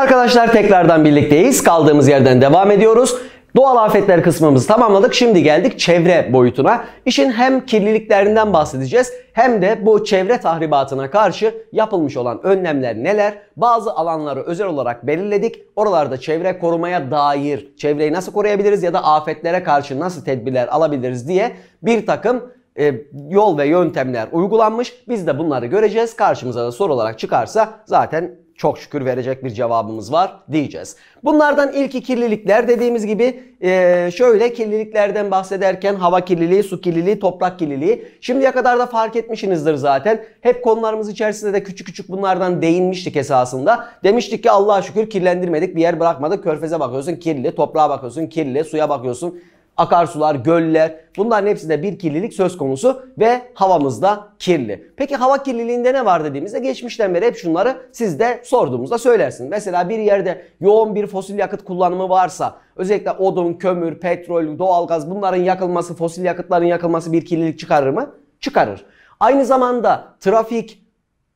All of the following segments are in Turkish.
arkadaşlar tekrardan birlikteyiz. Kaldığımız yerden devam ediyoruz. Doğal afetler kısmımızı tamamladık. Şimdi geldik çevre boyutuna. İşin hem kirliliklerinden bahsedeceğiz hem de bu çevre tahribatına karşı yapılmış olan önlemler neler? Bazı alanları özel olarak belirledik. Oralarda çevre korumaya dair çevreyi nasıl koruyabiliriz ya da afetlere karşı nasıl tedbirler alabiliriz diye bir takım e, yol ve yöntemler uygulanmış. Biz de bunları göreceğiz. Karşımıza da soru olarak çıkarsa zaten çok şükür verecek bir cevabımız var diyeceğiz. Bunlardan ilki kirlilikler dediğimiz gibi e, şöyle kirliliklerden bahsederken hava kirliliği, su kirliliği, toprak kirliliği. Şimdiye kadar da fark etmişsinizdir zaten. Hep konularımız içerisinde de küçük küçük bunlardan değinmiştik esasında. Demiştik ki Allah'a şükür kirlendirmedik bir yer bırakmadık. Körfeze bakıyorsun kirli, toprağa bakıyorsun kirli, suya bakıyorsun akarsular, göller bunların hepsinde bir kirlilik söz konusu ve havamız da kirli. Peki hava kirliliğinde ne var dediğimizde geçmişten beri hep şunları siz de sorduğumuzda söylersin. Mesela bir yerde yoğun bir fosil yakıt kullanımı varsa özellikle odun, kömür, petrol, doğalgaz bunların yakılması, fosil yakıtların yakılması bir kirlilik çıkarır mı? Çıkarır. Aynı zamanda trafik,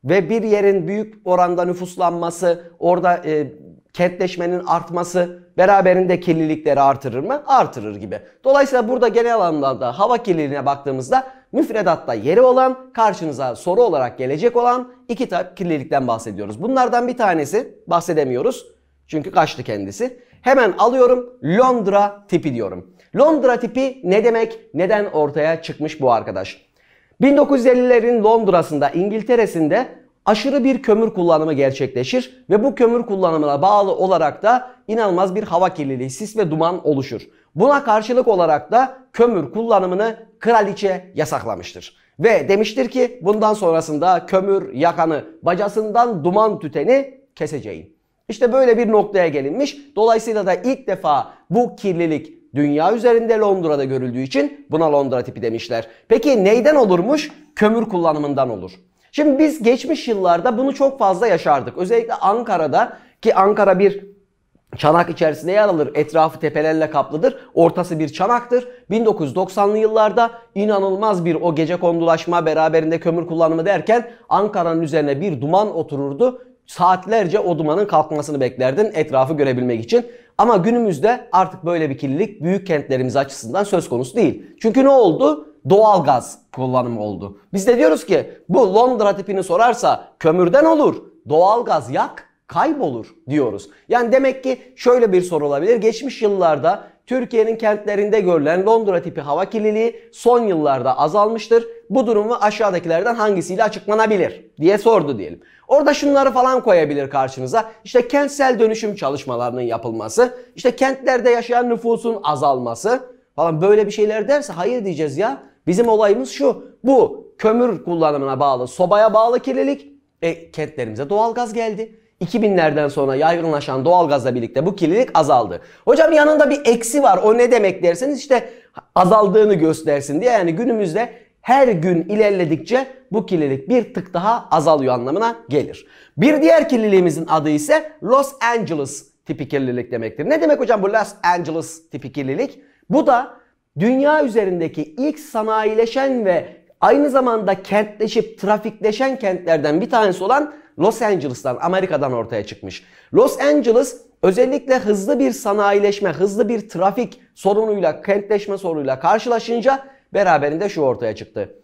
ve bir yerin büyük oranda nüfuslanması, orada e, kentleşmenin artması beraberinde kirlilikleri artırır mı? Artırır gibi. Dolayısıyla burada genel anlamda hava kirliliğine baktığımızda müfredatta yeri olan, karşınıza soru olarak gelecek olan iki tip kirlilikten bahsediyoruz. Bunlardan bir tanesi bahsedemiyoruz. Çünkü kaçtı kendisi. Hemen alıyorum Londra tipi diyorum. Londra tipi ne demek? Neden ortaya çıkmış bu arkadaş? 1950'lerin Londra'sında, İngiltere'sinde aşırı bir kömür kullanımı gerçekleşir ve bu kömür kullanımına bağlı olarak da inanılmaz bir hava kirliliği, sis ve duman oluşur. Buna karşılık olarak da kömür kullanımını kraliçe yasaklamıştır. Ve demiştir ki bundan sonrasında kömür yakanı bacasından duman tüteni keseceğim. İşte böyle bir noktaya gelinmiş. Dolayısıyla da ilk defa bu kirlilik dünya üzerinde Londra'da görüldüğü için buna Londra tipi demişler. Peki neyden olurmuş? Kömür kullanımından olur. Şimdi biz geçmiş yıllarda bunu çok fazla yaşardık. Özellikle Ankara'da ki Ankara bir Çanak içerisinde yer alır. Etrafı tepelerle kaplıdır. Ortası bir çanaktır. 1990'lı yıllarda inanılmaz bir o gece kondulaşma beraberinde kömür kullanımı derken Ankara'nın üzerine bir duman otururdu. Saatlerce o dumanın kalkmasını beklerdin etrafı görebilmek için. Ama günümüzde artık böyle bir kirlilik büyük kentlerimiz açısından söz konusu değil. Çünkü ne oldu? Doğalgaz kullanımı oldu. Biz de diyoruz ki bu Londra tipini sorarsa kömürden olur, doğalgaz yak kaybolur diyoruz. Yani demek ki şöyle bir soru olabilir. Geçmiş yıllarda Türkiye'nin kentlerinde görülen Londra tipi hava kirliliği son yıllarda azalmıştır. Bu durumu aşağıdakilerden hangisiyle açıklanabilir diye sordu diyelim. Orada şunları falan koyabilir karşınıza. İşte kentsel dönüşüm çalışmalarının yapılması, işte kentlerde yaşayan nüfusun azalması falan böyle bir şeyler derse hayır diyeceğiz ya. Bizim olayımız şu. Bu kömür kullanımına bağlı, sobaya bağlı kirlilik. E kentlerimize doğalgaz geldi. 2000'lerden sonra yaygınlaşan doğalgazla birlikte bu kirlilik azaldı. Hocam yanında bir eksi var. O ne demek derseniz işte azaldığını göstersin diye. Yani günümüzde her gün ilerledikçe bu kirlilik bir tık daha azalıyor anlamına gelir. Bir diğer kirliliğimizin adı ise Los Angeles tipi kirlilik demektir. Ne demek hocam bu Los Angeles tipi kirlilik? Bu da dünya üzerindeki ilk sanayileşen ve aynı zamanda kentleşip trafikleşen kentlerden bir tanesi olan Los Angeles'tan, Amerika'dan ortaya çıkmış. Los Angeles özellikle hızlı bir sanayileşme, hızlı bir trafik sorunuyla, kentleşme sorunuyla karşılaşınca beraberinde şu ortaya çıktı.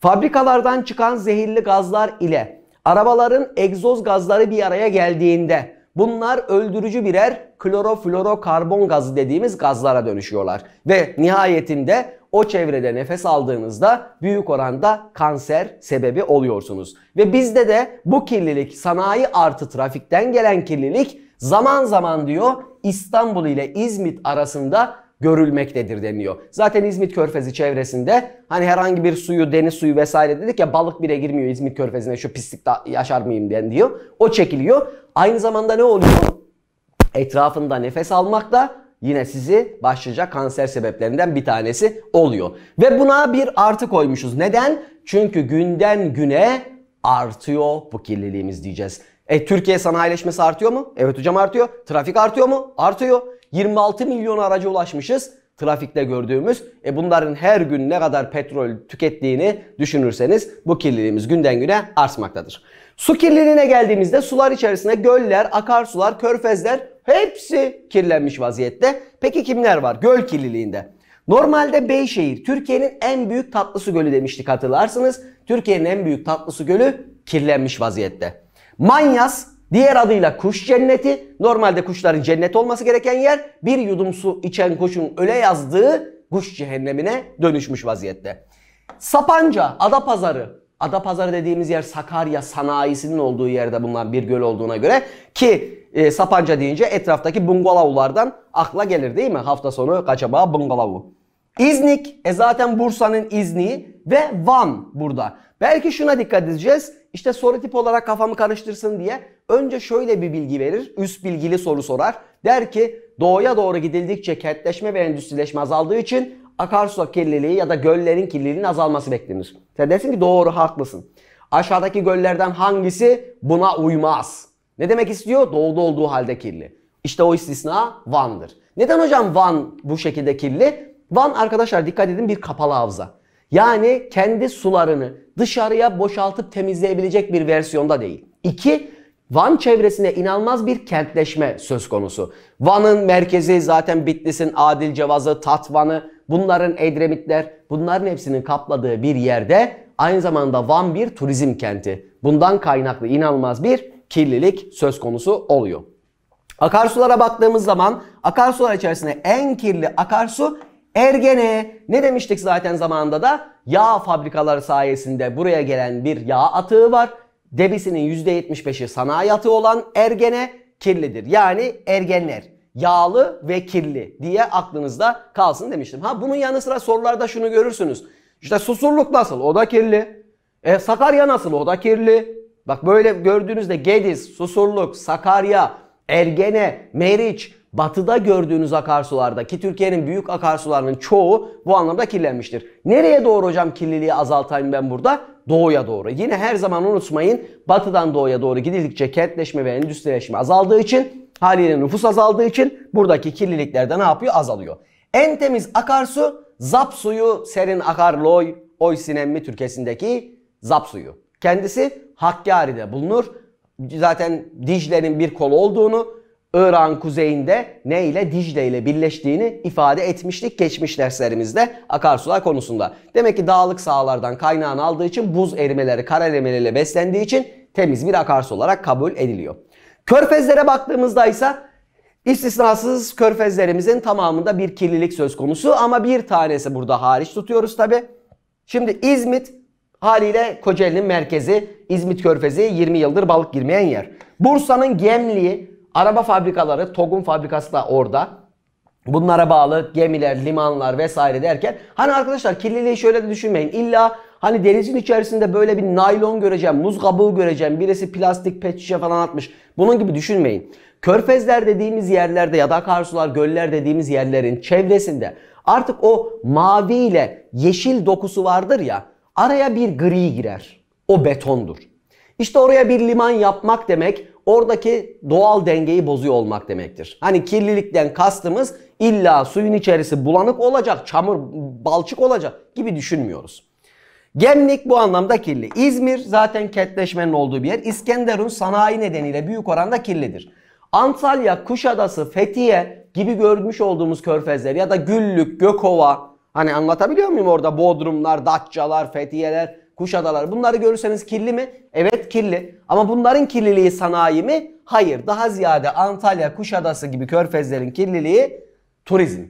Fabrikalardan çıkan zehirli gazlar ile arabaların egzoz gazları bir araya geldiğinde bunlar öldürücü birer kloroflorokarbon gazı dediğimiz gazlara dönüşüyorlar. Ve nihayetinde o çevrede nefes aldığınızda büyük oranda kanser sebebi oluyorsunuz. Ve bizde de bu kirlilik sanayi artı trafikten gelen kirlilik zaman zaman diyor İstanbul ile İzmit arasında görülmektedir deniyor. Zaten İzmit Körfezi çevresinde hani herhangi bir suyu, deniz suyu vesaire dedik ya balık bile girmiyor İzmit Körfezi'ne şu pislik yaşar mıyım den diyor. O çekiliyor. Aynı zamanda ne oluyor? etrafında nefes almak da yine sizi başlayacak kanser sebeplerinden bir tanesi oluyor. Ve buna bir artı koymuşuz. Neden? Çünkü günden güne artıyor bu kirliliğimiz diyeceğiz. E Türkiye sanayileşmesi artıyor mu? Evet hocam artıyor. Trafik artıyor mu? Artıyor. 26 milyon araca ulaşmışız trafikte gördüğümüz. E bunların her gün ne kadar petrol tükettiğini düşünürseniz bu kirliliğimiz günden güne artmaktadır. Su kirliliğine geldiğimizde sular içerisinde göller, akarsular, körfezler Hepsi kirlenmiş vaziyette. Peki kimler var göl kirliliğinde? Normalde Beyşehir Türkiye'nin en büyük tatlısu gölü demiştik hatırlarsınız. Türkiye'nin en büyük tatlısu gölü kirlenmiş vaziyette. Manyas diğer adıyla kuş cenneti normalde kuşların cennet olması gereken yer bir yudum su içen kuşun öle yazdığı kuş cehennemine dönüşmüş vaziyette. Sapanca, Adapazarı, Adapazarı dediğimiz yer Sakarya sanayisinin olduğu yerde bulunan bir göl olduğuna göre ki e, Sapanca deyince etraftaki bungalovlardan akla gelir değil mi? Hafta sonu kaçabağa bungalovu. İznik, e zaten Bursa'nın İzniği ve Van burada. Belki şuna dikkat edeceğiz. İşte soru tip olarak kafamı karıştırsın diye önce şöyle bir bilgi verir. Üst bilgili soru sorar. Der ki doğuya doğru gidildikçe kentleşme ve endüstrileşme azaldığı için akarsu kirliliği ya da göllerin kirliliğinin azalması beklenir. Sen dersin ki doğru haklısın. Aşağıdaki göllerden hangisi buna uymaz? Ne demek istiyor? Doğuda olduğu halde kirli. İşte o istisna Van'dır. Neden hocam Van bu şekilde kirli? Van arkadaşlar dikkat edin bir kapalı havza. Yani kendi sularını dışarıya boşaltıp temizleyebilecek bir versiyonda değil. İki, Van çevresine inanılmaz bir kentleşme söz konusu. Van'ın merkezi zaten Bitlis'in Adil Cevazı, Tatvan'ı, bunların Edremitler, bunların hepsinin kapladığı bir yerde aynı zamanda Van bir turizm kenti. Bundan kaynaklı inanılmaz bir kirlilik söz konusu oluyor. Akarsulara baktığımız zaman akarsular içerisinde en kirli akarsu Ergene. Ne demiştik zaten zamanında da yağ fabrikaları sayesinde buraya gelen bir yağ atığı var. Debisinin %75'i sanayi atığı olan Ergene kirlidir. Yani ergenler yağlı ve kirli diye aklınızda kalsın demiştim. Ha bunun yanı sıra sorularda şunu görürsünüz. İşte susurluk nasıl? O da kirli. E, Sakarya nasıl? O da kirli. Bak böyle gördüğünüzde Gediz, Susurluk, Sakarya, Ergene, Meriç, batıda gördüğünüz akarsularda ki Türkiye'nin büyük akarsularının çoğu bu anlamda kirlenmiştir. Nereye doğru hocam kirliliği azaltayım ben burada? Doğuya doğru. Yine her zaman unutmayın batıdan doğuya doğru gidildikçe kentleşme ve endüstrileşme azaldığı için haliyle nüfus azaldığı için buradaki kirlilikler de ne yapıyor? Azalıyor. En temiz akarsu zap suyu serin akar loy oy sinemmi Türkesindeki zap suyu. Kendisi Hakkari'de bulunur. Zaten Dicle'nin bir kolu olduğunu, İran kuzeyinde ne ile Dicle ile birleştiğini ifade etmiştik geçmiş derslerimizde akarsular konusunda. Demek ki dağlık sahalardan kaynağını aldığı için buz erimeleri, kar erimeleriyle beslendiği için temiz bir akarsu olarak kabul ediliyor. Körfezlere baktığımızda ise istisnasız körfezlerimizin tamamında bir kirlilik söz konusu ama bir tanesi burada hariç tutuyoruz tabi. Şimdi İzmit Haliyle Kocaeli'nin merkezi İzmit Körfezi 20 yıldır balık girmeyen yer. Bursa'nın Gemliği araba fabrikaları Togun fabrikası da orada. Bunlara bağlı gemiler, limanlar vesaire derken hani arkadaşlar kirliliği şöyle de düşünmeyin. İlla hani denizin içerisinde böyle bir naylon göreceğim, muz kabuğu göreceğim, birisi plastik pet şişe falan atmış. Bunun gibi düşünmeyin. Körfezler dediğimiz yerlerde ya da akarsular, göller dediğimiz yerlerin çevresinde artık o mavi ile yeşil dokusu vardır ya. Araya bir gri girer. O betondur. İşte oraya bir liman yapmak demek oradaki doğal dengeyi bozuyor olmak demektir. Hani kirlilikten kastımız illa suyun içerisi bulanık olacak, çamur balçık olacak gibi düşünmüyoruz. Gemlik bu anlamda kirli. İzmir zaten kentleşmenin olduğu bir yer. İskenderun sanayi nedeniyle büyük oranda kirlidir. Antalya, Kuşadası, Fethiye gibi görmüş olduğumuz körfezler ya da Güllük, Gökova, Hani anlatabiliyor muyum orada Bodrumlar, Datçalar, Fethiyeler, Kuşadalar bunları görürseniz kirli mi? Evet kirli. Ama bunların kirliliği sanayi mi? Hayır. Daha ziyade Antalya, Kuşadası gibi körfezlerin kirliliği turizm.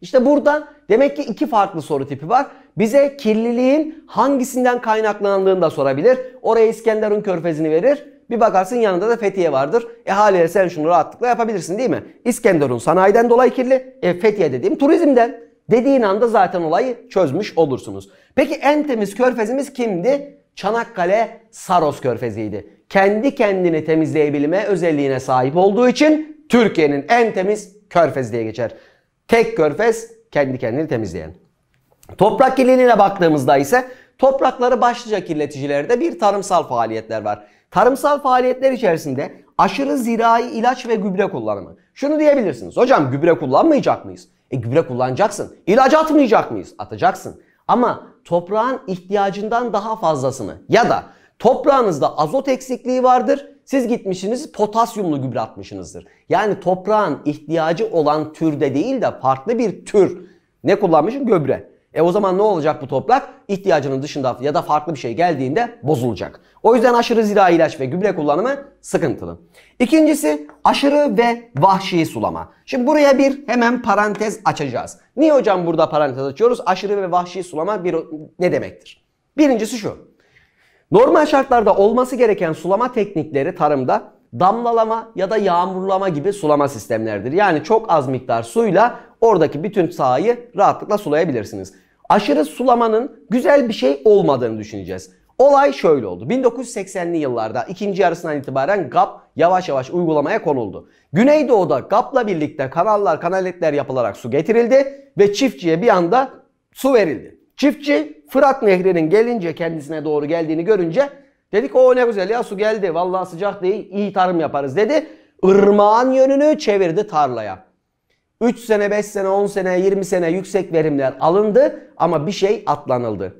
İşte burada demek ki iki farklı soru tipi var. Bize kirliliğin hangisinden kaynaklandığını da sorabilir. Oraya İskenderun körfezini verir. Bir bakarsın yanında da Fethiye vardır. E haliyle sen şunu rahatlıkla yapabilirsin değil mi? İskenderun sanayiden dolayı kirli. E Fethiye dediğim turizmden dediğin anda zaten olayı çözmüş olursunuz. Peki en temiz körfezimiz kimdi? Çanakkale Saros körfeziydi. Kendi kendini temizleyebilme özelliğine sahip olduğu için Türkiye'nin en temiz körfezi diye geçer. Tek körfez kendi kendini temizleyen. Toprak kirliliğine baktığımızda ise toprakları başlıca kirleticilerde bir tarımsal faaliyetler var. Tarımsal faaliyetler içerisinde aşırı zirai ilaç ve gübre kullanımı. Şunu diyebilirsiniz. Hocam gübre kullanmayacak mıyız? E gübre kullanacaksın. İlacı atmayacak mıyız? Atacaksın. Ama toprağın ihtiyacından daha fazlasını ya da toprağınızda azot eksikliği vardır. Siz gitmişsiniz potasyumlu gübre atmışsınızdır. Yani toprağın ihtiyacı olan türde değil de farklı bir tür ne kullanmışım? Gübre. E o zaman ne olacak bu toprak? İhtiyacının dışında ya da farklı bir şey geldiğinde bozulacak. O yüzden aşırı zira ilaç ve gübre kullanımı sıkıntılı. İkincisi aşırı ve vahşi sulama. Şimdi buraya bir hemen parantez açacağız. Niye hocam burada parantez açıyoruz? Aşırı ve vahşi sulama bir, ne demektir? Birincisi şu. Normal şartlarda olması gereken sulama teknikleri tarımda damlalama ya da yağmurlama gibi sulama sistemleridir. Yani çok az miktar suyla oradaki bütün sahayı rahatlıkla sulayabilirsiniz. Aşırı sulamanın güzel bir şey olmadığını düşüneceğiz. Olay şöyle oldu. 1980'li yıllarda ikinci yarısından itibaren GAP yavaş yavaş uygulamaya konuldu. Güneydoğu'da GAP'la birlikte kanallar, kanaletler yapılarak su getirildi ve çiftçiye bir anda su verildi. Çiftçi Fırat Nehri'nin gelince kendisine doğru geldiğini görünce dedik o ne güzel ya su geldi vallahi sıcak değil iyi tarım yaparız dedi. Irmağın yönünü çevirdi tarlaya. 3 sene, 5 sene, 10 sene, 20 sene yüksek verimler alındı ama bir şey atlanıldı.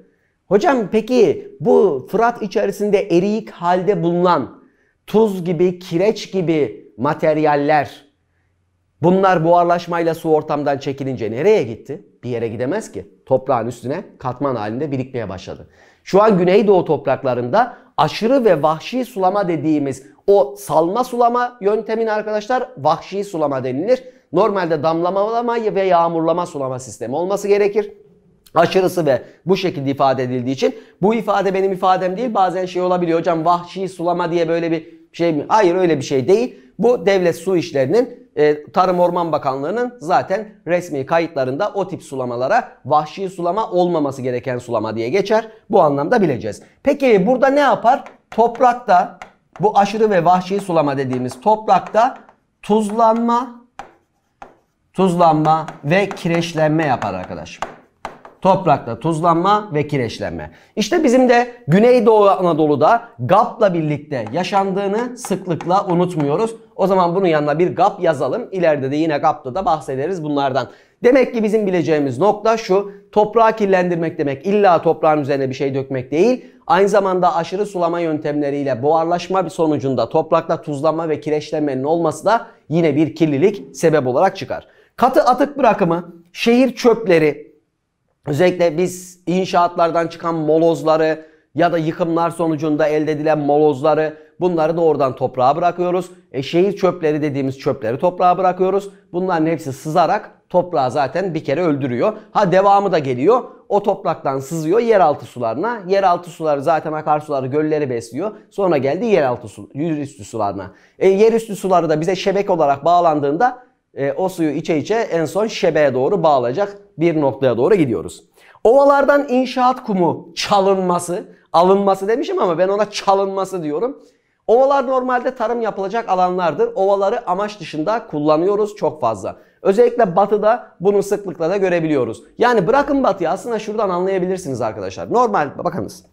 Hocam peki bu Fırat içerisinde eriyik halde bulunan tuz gibi, kireç gibi materyaller bunlar buharlaşmayla su ortamdan çekilince nereye gitti? Bir yere gidemez ki. Toprağın üstüne katman halinde birikmeye başladı. Şu an Güneydoğu topraklarında aşırı ve vahşi sulama dediğimiz o salma sulama yöntemin arkadaşlar vahşi sulama denilir Normalde damlamalama ve yağmurlama sulama sistemi olması gerekir aşırısı ve bu şekilde ifade edildiği için bu ifade benim ifadem değil bazen şey olabiliyor hocam vahşi sulama diye böyle bir şey mi? Hayır öyle bir şey değil. Bu devlet su işlerinin e, Tarım Orman Bakanlığı'nın zaten resmi kayıtlarında o tip sulamalara vahşi sulama olmaması gereken sulama diye geçer. Bu anlamda bileceğiz. Peki burada ne yapar? Toprakta bu aşırı ve vahşi sulama dediğimiz toprakta tuzlanma tuzlanma ve kireçlenme yapar arkadaşım. Toprakta tuzlanma ve kireçlenme. İşte bizim de Güneydoğu Anadolu'da GAP'la birlikte yaşandığını sıklıkla unutmuyoruz. O zaman bunun yanına bir GAP yazalım. İleride de yine GAP'ta da bahsederiz bunlardan. Demek ki bizim bileceğimiz nokta şu. Toprağı kirlendirmek demek illa toprağın üzerine bir şey dökmek değil. Aynı zamanda aşırı sulama yöntemleriyle buharlaşma bir sonucunda toprakta tuzlanma ve kireçlenmenin olması da yine bir kirlilik sebep olarak çıkar. Katı atık bırakımı, şehir çöpleri, özellikle biz inşaatlardan çıkan molozları ya da yıkımlar sonucunda elde edilen molozları bunları da oradan toprağa bırakıyoruz. E, şehir çöpleri dediğimiz çöpleri toprağa bırakıyoruz. Bunların hepsi sızarak toprağı zaten bir kere öldürüyor. Ha devamı da geliyor. O topraktan sızıyor yeraltı sularına. Yeraltı suları zaten akarsuları gölleri besliyor. Sonra geldi yeraltı su, yerüstü sularına. E, yerüstü suları da bize şebek olarak bağlandığında e, o suyu içe içe en son şebeye doğru bağlayacak bir noktaya doğru gidiyoruz. Ovalardan inşaat kumu çalınması, alınması demişim ama ben ona çalınması diyorum. Ovalar normalde tarım yapılacak alanlardır. Ovaları amaç dışında kullanıyoruz çok fazla. Özellikle batıda bunu sıklıkla da görebiliyoruz. Yani bırakın batıyı aslında şuradan anlayabilirsiniz arkadaşlar. Normal bakınız.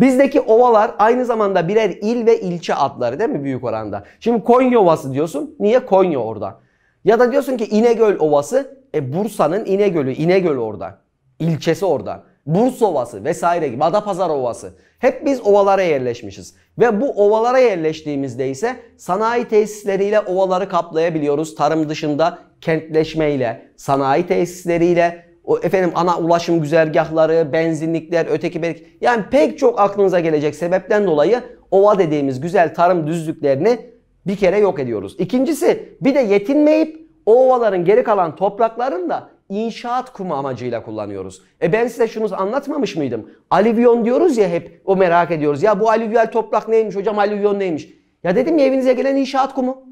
Bizdeki ovalar aynı zamanda birer il ve ilçe adları değil mi büyük oranda? Şimdi Konya Ovası diyorsun. Niye Konya orada? Ya da diyorsun ki İnegöl Ovası. E Bursa'nın İnegöl'ü. İnegöl orada. İlçesi orada. Bursa Ovası vesaire gibi. Adapazarı Ovası. Hep biz ovalara yerleşmişiz. Ve bu ovalara yerleştiğimizde ise sanayi tesisleriyle ovaları kaplayabiliyoruz. Tarım dışında kentleşmeyle, sanayi tesisleriyle, o efendim ana ulaşım güzergahları, benzinlikler, öteki belki yani pek çok aklınıza gelecek sebepten dolayı ova dediğimiz güzel tarım düzlüklerini bir kere yok ediyoruz. İkincisi bir de yetinmeyip o ovaların geri kalan topraklarını da inşaat kumu amacıyla kullanıyoruz. E ben size şunu anlatmamış mıydım? Alüvyon diyoruz ya hep o merak ediyoruz. Ya bu alüvyal toprak neymiş hocam alüvyon neymiş? Ya dedim ya evinize gelen inşaat kumu.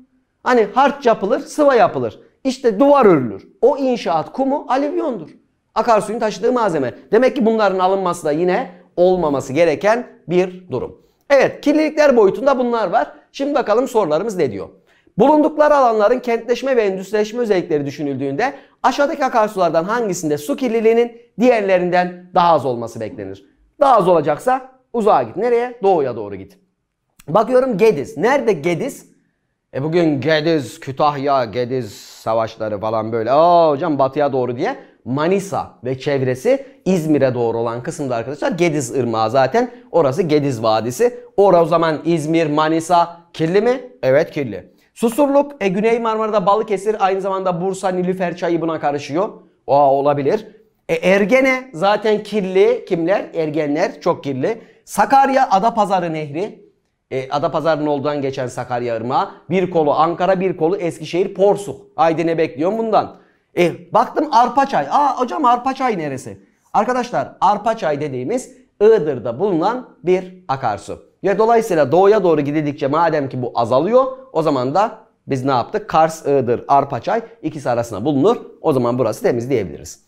Hani harç yapılır sıva yapılır. İşte duvar örülür. O inşaat kumu alüvyondur. Akarsuyun taşıdığı malzeme. Demek ki bunların alınması da yine olmaması gereken bir durum. Evet kirlilikler boyutunda bunlar var. Şimdi bakalım sorularımız ne diyor? Bulundukları alanların kentleşme ve endüstrileşme özellikleri düşünüldüğünde aşağıdaki akarsulardan hangisinde su kirliliğinin diğerlerinden daha az olması beklenir? Daha az olacaksa uzağa git. Nereye? Doğuya doğru git. Bakıyorum Gediz. Nerede Gediz? E bugün Gediz, Kütahya, Gediz savaşları falan böyle. Aa hocam batıya doğru diye Manisa ve çevresi İzmir'e doğru olan kısımda arkadaşlar Gediz Irmağı zaten. Orası Gediz Vadisi. Orada o zaman İzmir, Manisa kirli mi? Evet kirli. Susurluk, e, Güney Marmara'da Balıkesir, aynı zamanda Bursa, Nilüfer çayı buna karışıyor. O olabilir. E, Ergene zaten kirli. Kimler? Ergenler çok kirli. Sakarya Adapazarı Nehri. E, Adapazarı'nın olduğundan geçen Sakarya Irmağı. Bir kolu Ankara, bir kolu Eskişehir, Porsuk. Haydi ne bekliyorum bundan? E baktım arpaçay. Aa hocam arpaçay neresi? Arkadaşlar arpaçay dediğimiz Iğdır'da bulunan bir akarsu. Ve dolayısıyla doğuya doğru gidildikçe madem ki bu azalıyor o zaman da biz ne yaptık? Kars, Iğdır, Arpaçay ikisi arasında bulunur. O zaman burası temiz diyebiliriz.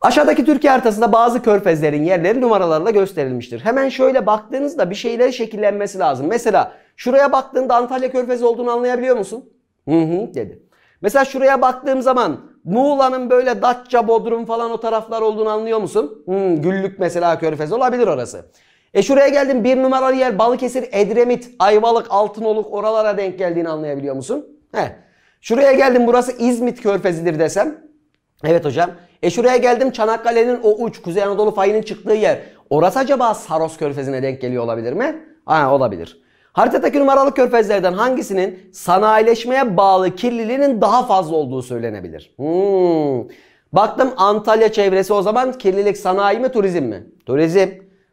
Aşağıdaki Türkiye haritasında bazı körfezlerin yerleri numaralarla gösterilmiştir. Hemen şöyle baktığınızda bir şeyler şekillenmesi lazım. Mesela şuraya baktığında Antalya körfezi olduğunu anlayabiliyor musun? Hı hı dedi. Mesela şuraya baktığım zaman Muğla'nın böyle Datça, Bodrum falan o taraflar olduğunu anlıyor musun? Hmm, Güllük mesela Körfez olabilir orası. E şuraya geldim bir numaralı yer Balıkesir, Edremit, Ayvalık, Altınoluk oralara denk geldiğini anlayabiliyor musun? He. Şuraya geldim burası İzmit Körfezi'dir desem. Evet hocam. E şuraya geldim Çanakkale'nin o uç Kuzey Anadolu fayının çıktığı yer. Orası acaba Saros Körfezi'ne denk geliyor olabilir mi? Ha olabilir. Haritadaki numaralı körfezlerden hangisinin sanayileşmeye bağlı kirliliğinin daha fazla olduğu söylenebilir? Hmm. Baktım Antalya çevresi o zaman kirlilik sanayi mi turizm mi? Turizm.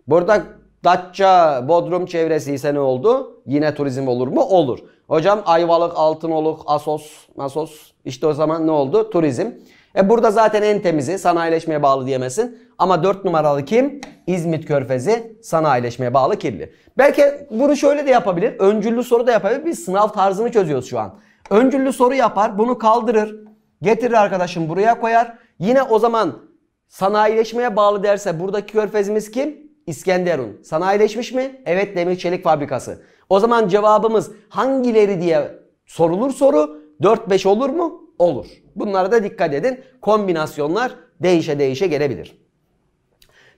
Burada Datça, Bodrum çevresi ise ne oldu? Yine turizm olur mu? Olur. Hocam Ayvalık, Altınoluk, Asos, Masos işte o zaman ne oldu? Turizm. E burada zaten en temizi sanayileşmeye bağlı diyemezsin. Ama 4 numaralı kim? İzmit Körfezi sanayileşmeye bağlı kirli. Belki bunu şöyle de yapabilir. Öncüllü soru da yapabilir. Biz sınav tarzını çözüyoruz şu an. Öncüllü soru yapar. Bunu kaldırır. Getirir arkadaşım buraya koyar. Yine o zaman sanayileşmeye bağlı derse buradaki körfezimiz kim? İskenderun. Sanayileşmiş mi? Evet demir çelik fabrikası. O zaman cevabımız hangileri diye sorulur soru 4-5 olur mu? olur. Bunlara da dikkat edin. Kombinasyonlar değişe değişe gelebilir.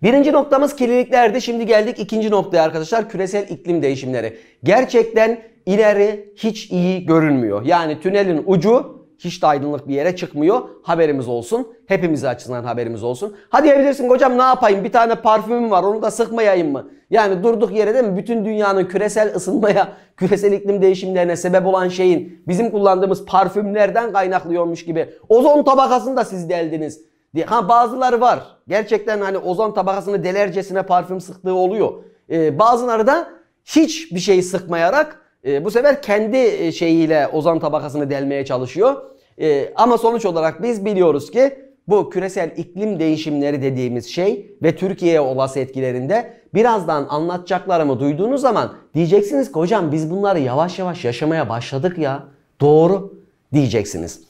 Birinci noktamız kirliliklerdi. Şimdi geldik ikinci noktaya arkadaşlar. Küresel iklim değişimleri. Gerçekten ileri hiç iyi görünmüyor. Yani tünelin ucu hiç de aydınlık bir yere çıkmıyor. Haberimiz olsun. Hepimiz açısından haberimiz olsun. Hadi diyebilirsin hocam ne yapayım bir tane parfümüm var onu da sıkmayayım mı? Yani durduk yere değil mi bütün dünyanın küresel ısınmaya, küresel iklim değişimlerine sebep olan şeyin bizim kullandığımız parfümlerden kaynaklıyormuş gibi. Ozon tabakasını da siz deldiniz. Diye. Ha bazıları var. Gerçekten hani ozon tabakasını delercesine parfüm sıktığı oluyor. Ee, bazıları da hiçbir şey sıkmayarak e, bu sefer kendi e, şeyiyle ozan tabakasını delmeye çalışıyor. E, ama sonuç olarak biz biliyoruz ki bu küresel iklim değişimleri dediğimiz şey ve Türkiye'ye olası etkilerinde birazdan anlatacaklarımı duyduğunuz zaman diyeceksiniz ki hocam biz bunları yavaş yavaş yaşamaya başladık ya. Doğru diyeceksiniz.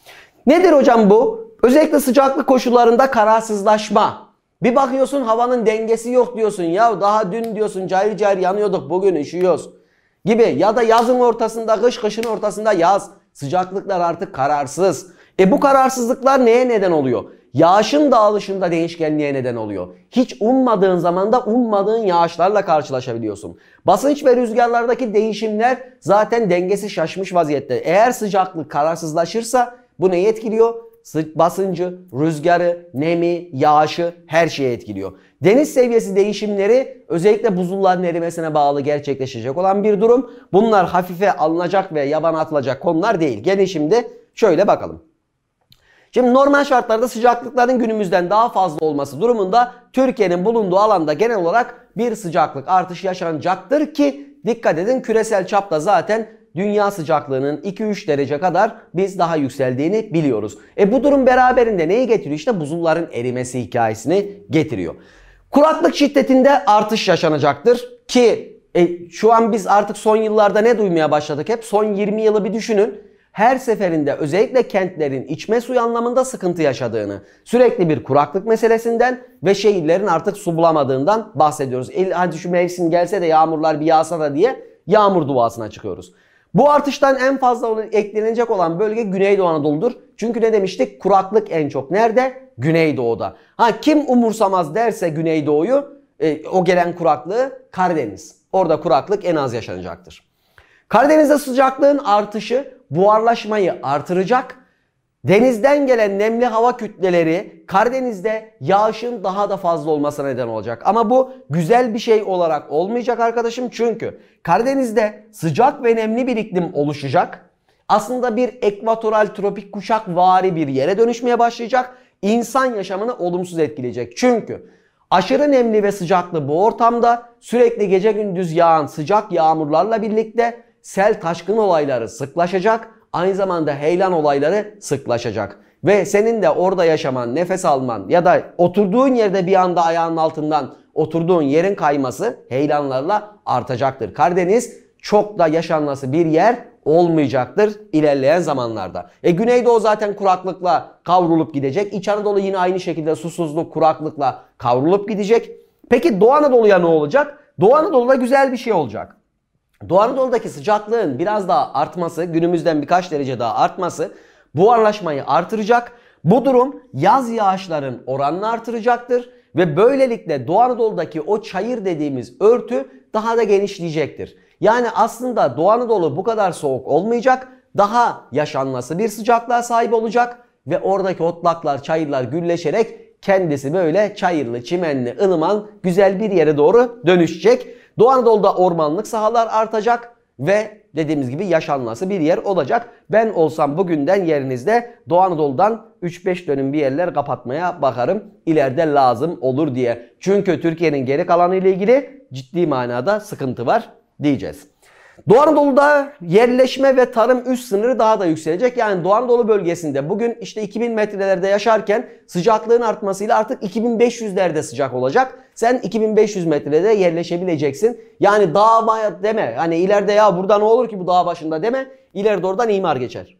Nedir hocam bu? Özellikle sıcaklık koşullarında kararsızlaşma. Bir bakıyorsun havanın dengesi yok diyorsun ya daha dün diyorsun cayır cayır yanıyorduk bugün üşüyoruz gibi ya da yazın ortasında kış kışın ortasında yaz. Sıcaklıklar artık kararsız. E bu kararsızlıklar neye neden oluyor? Yağışın dağılışında değişkenliğe neden oluyor. Hiç ummadığın zamanda ummadığın yağışlarla karşılaşabiliyorsun. Basınç ve rüzgarlardaki değişimler zaten dengesi şaşmış vaziyette. Eğer sıcaklık kararsızlaşırsa bu neyi etkiliyor? sırt basıncı, rüzgarı, nemi, yağışı her şeye etkiliyor. Deniz seviyesi değişimleri özellikle buzulların erimesine bağlı gerçekleşecek olan bir durum. Bunlar hafife alınacak ve yabana atılacak konular değil. Gelin şimdi şöyle bakalım. Şimdi normal şartlarda sıcaklıkların günümüzden daha fazla olması durumunda Türkiye'nin bulunduğu alanda genel olarak bir sıcaklık artışı yaşanacaktır ki dikkat edin küresel çapta zaten dünya sıcaklığının 2-3 derece kadar biz daha yükseldiğini biliyoruz. E bu durum beraberinde neyi getiriyor? İşte buzulların erimesi hikayesini getiriyor. Kuraklık şiddetinde artış yaşanacaktır ki e, şu an biz artık son yıllarda ne duymaya başladık hep? Son 20 yılı bir düşünün her seferinde özellikle kentlerin içme suyu anlamında sıkıntı yaşadığını, sürekli bir kuraklık meselesinden ve şehirlerin artık su bulamadığından bahsediyoruz. El, hadi şu mevsim gelse de yağmurlar bir yağsa da diye yağmur duasına çıkıyoruz. Bu artıştan en fazla eklenecek olan bölge Güneydoğu Anadolu'dur. Çünkü ne demiştik? Kuraklık en çok nerede? Güneydoğu'da. Ha kim umursamaz derse Güneydoğu'yu e, o gelen kuraklığı Karadeniz. Orada kuraklık en az yaşanacaktır. Karadeniz'de sıcaklığın artışı buharlaşmayı artıracak. Denizden gelen nemli hava kütleleri Karadeniz'de yağışın daha da fazla olmasına neden olacak. Ama bu güzel bir şey olarak olmayacak arkadaşım çünkü Karadeniz'de sıcak ve nemli bir iklim oluşacak. Aslında bir ekvatoral tropik kuşak vari bir yere dönüşmeye başlayacak. İnsan yaşamını olumsuz etkileyecek. Çünkü aşırı nemli ve sıcaklı bu ortamda sürekli gece gündüz yağan sıcak yağmurlarla birlikte sel taşkın olayları sıklaşacak Aynı zamanda heyelan olayları sıklaşacak. Ve senin de orada yaşaman, nefes alman ya da oturduğun yerde bir anda ayağın altından oturduğun yerin kayması heyelanlarla artacaktır. Karadeniz çok da yaşanması bir yer olmayacaktır ilerleyen zamanlarda. E Güneydoğu zaten kuraklıkla kavrulup gidecek. İç Anadolu yine aynı şekilde susuzluk, kuraklıkla kavrulup gidecek. Peki Doğu Anadolu'ya ne olacak? Doğu Anadolu'da güzel bir şey olacak. Doğu Anadolu'daki sıcaklığın biraz daha artması, günümüzden birkaç derece daha artması buharlaşmayı artıracak. Bu durum yaz yağışların oranını artıracaktır ve böylelikle Doğu Anadolu'daki o çayır dediğimiz örtü daha da genişleyecektir. Yani aslında Doğu Anadolu bu kadar soğuk olmayacak, daha yaşanması bir sıcaklığa sahip olacak ve oradaki otlaklar, çayırlar gülleşerek kendisi böyle çayırlı, çimenli, ılıman güzel bir yere doğru dönüşecek. Doğu Anadolu'da ormanlık sahalar artacak ve dediğimiz gibi yaşanması bir yer olacak. Ben olsam bugünden yerinizde Doğu Anadolu'dan 3-5 dönüm bir yerler kapatmaya bakarım. İleride lazım olur diye. Çünkü Türkiye'nin geri kalanı ile ilgili ciddi manada sıkıntı var diyeceğiz. Doğu Anadolu'da yerleşme ve tarım üst sınırı daha da yükselecek. Yani Doğu Anadolu bölgesinde bugün işte 2000 metrelerde yaşarken sıcaklığın artmasıyla artık 2500'lerde sıcak olacak. Sen 2500 metrede yerleşebileceksin. Yani dağ deme. Hani ileride ya burada ne olur ki bu dağ başında deme. İleride oradan imar geçer.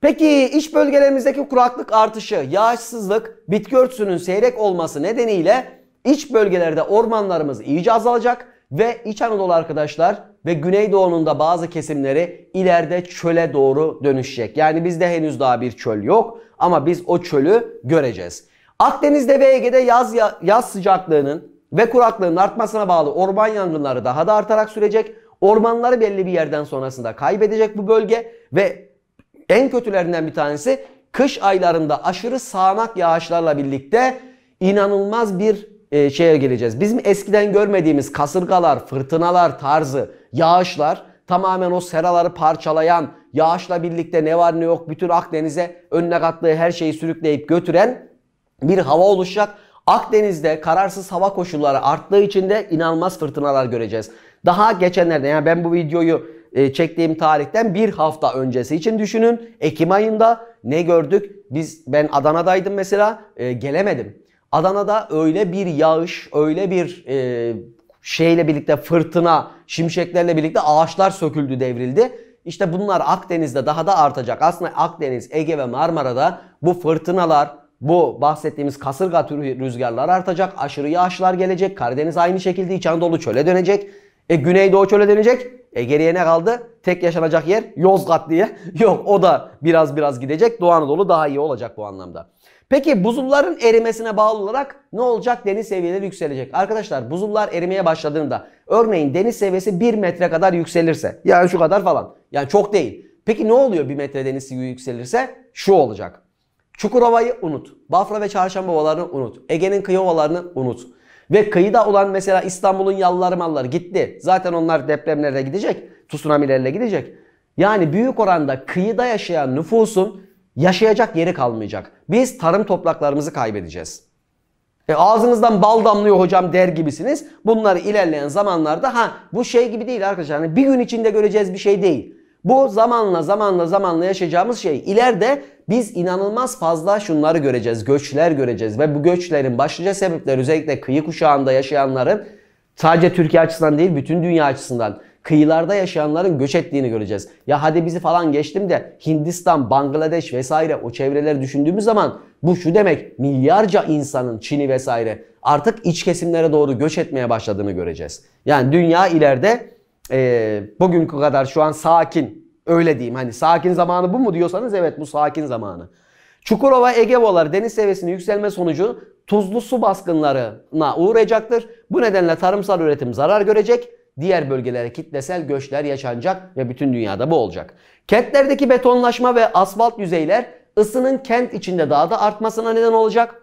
Peki iç bölgelerimizdeki kuraklık artışı, yağışsızlık, bitki örtüsünün seyrek olması nedeniyle iç bölgelerde ormanlarımız iyice azalacak ve İç Anadolu arkadaşlar ve Güneydoğu'nun da bazı kesimleri ileride çöle doğru dönüşecek. Yani bizde henüz daha bir çöl yok ama biz o çölü göreceğiz. Akdeniz'de ve Ege'de yaz, yaz sıcaklığının ve kuraklığın artmasına bağlı orman yangınları daha da artarak sürecek. Ormanları belli bir yerden sonrasında kaybedecek bu bölge ve en kötülerinden bir tanesi kış aylarında aşırı sağanak yağışlarla birlikte inanılmaz bir e, şeye geleceğiz. Bizim eskiden görmediğimiz kasırgalar, fırtınalar tarzı Yağışlar tamamen o seraları parçalayan, yağışla birlikte ne var ne yok bütün Akdeniz'e önüne kattığı her şeyi sürükleyip götüren bir hava oluşacak. Akdeniz'de kararsız hava koşulları arttığı için de inanılmaz fırtınalar göreceğiz. Daha geçenlerde yani ben bu videoyu e, çektiğim tarihten bir hafta öncesi için düşünün. Ekim ayında ne gördük? Biz ben Adana'daydım mesela e, gelemedim. Adana'da öyle bir yağış, öyle bir e, şeyle birlikte fırtına, şimşeklerle birlikte ağaçlar söküldü, devrildi. İşte bunlar Akdeniz'de daha da artacak. Aslında Akdeniz, Ege ve Marmara'da bu fırtınalar, bu bahsettiğimiz kasırga türü rüzgarlar artacak. Aşırı yağışlar gelecek. Karadeniz aynı şekilde İç Anadolu çöle dönecek. E Güneydoğu çöle dönecek. E geriye ne kaldı? Tek yaşanacak yer Yozgat diye. Yok o da biraz biraz gidecek. Doğu Anadolu daha iyi olacak bu anlamda. Peki buzulların erimesine bağlı olarak ne olacak? Deniz seviyeleri yükselecek. Arkadaşlar buzullar erimeye başladığında örneğin deniz seviyesi 1 metre kadar yükselirse yani şu kadar falan yani çok değil. Peki ne oluyor 1 metre deniz seviyesi yükselirse? Şu olacak. Çukurova'yı unut. Bafra ve Çarşamba ovalarını unut. Ege'nin kıyı ovalarını unut. Ve kıyıda olan mesela İstanbul'un yalları malları gitti. Zaten onlar depremlerle gidecek. Tsunamilerle gidecek. Yani büyük oranda kıyıda yaşayan nüfusun yaşayacak yeri kalmayacak. Biz tarım topraklarımızı kaybedeceğiz. E ağzınızdan bal damlıyor hocam der gibisiniz. Bunları ilerleyen zamanlarda ha bu şey gibi değil arkadaşlar. Yani bir gün içinde göreceğiz bir şey değil. Bu zamanla zamanla zamanla yaşayacağımız şey. ileride biz inanılmaz fazla şunları göreceğiz. Göçler göreceğiz ve bu göçlerin başlıca sebepleri özellikle kıyı kuşağında yaşayanların sadece Türkiye açısından değil bütün dünya açısından kıyılarda yaşayanların göç ettiğini göreceğiz. Ya hadi bizi falan geçtim de Hindistan, Bangladeş vesaire o çevreleri düşündüğümüz zaman bu şu demek milyarca insanın Çin'i vesaire artık iç kesimlere doğru göç etmeye başladığını göreceğiz. Yani dünya ileride e, bugünkü kadar şu an sakin. Öyle diyeyim hani sakin zamanı bu mu diyorsanız evet bu sakin zamanı. Çukurova, Egevolar deniz seviyesinin yükselme sonucu tuzlu su baskınlarına uğrayacaktır. Bu nedenle tarımsal üretim zarar görecek. Diğer bölgelere kitlesel göçler yaşanacak ve bütün dünyada bu olacak. Kentlerdeki betonlaşma ve asfalt yüzeyler ısının kent içinde daha da artmasına neden olacak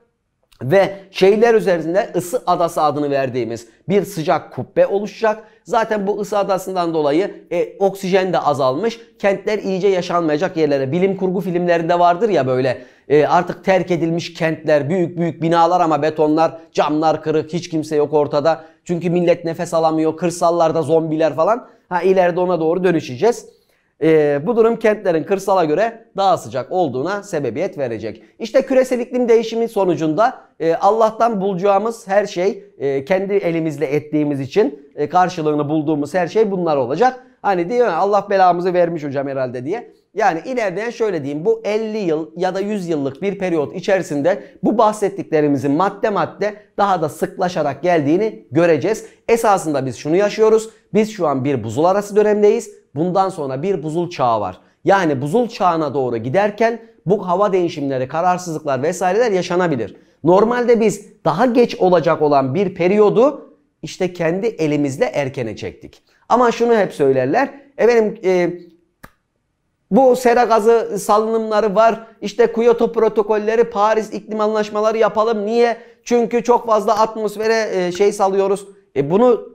ve şeyler üzerinde ısı adası adını verdiğimiz bir sıcak kubbe oluşacak. Zaten bu ısı adasından dolayı e, oksijen de azalmış. Kentler iyice yaşanmayacak yerlere. Bilim kurgu filmlerinde vardır ya böyle e, artık terk edilmiş kentler, büyük büyük binalar ama betonlar, camlar kırık, hiç kimse yok ortada. Çünkü millet nefes alamıyor, kırsallarda zombiler falan. Ha ileride ona doğru dönüşeceğiz. Ee, bu durum kentlerin kırsala göre daha sıcak olduğuna sebebiyet verecek. İşte küresel iklim değişimi sonucunda e, Allah'tan bulacağımız her şey e, kendi elimizle ettiğimiz için e, karşılığını bulduğumuz her şey bunlar olacak. Hani diyor Allah belamızı vermiş hocam herhalde diye. Yani ilerleyen şöyle diyeyim bu 50 yıl ya da 100 yıllık bir periyot içerisinde bu bahsettiklerimizin madde madde daha da sıklaşarak geldiğini göreceğiz. Esasında biz şunu yaşıyoruz. Biz şu an bir buzul arası dönemdeyiz bundan sonra bir buzul çağı var. Yani buzul çağına doğru giderken bu hava değişimleri, kararsızlıklar vesaireler yaşanabilir. Normalde biz daha geç olacak olan bir periyodu işte kendi elimizle erkene çektik. Ama şunu hep söylerler. Efendim e, bu sera gazı salınımları var. İşte Kyoto protokolleri, Paris iklim anlaşmaları yapalım. Niye? Çünkü çok fazla atmosfere e, şey salıyoruz. E bunu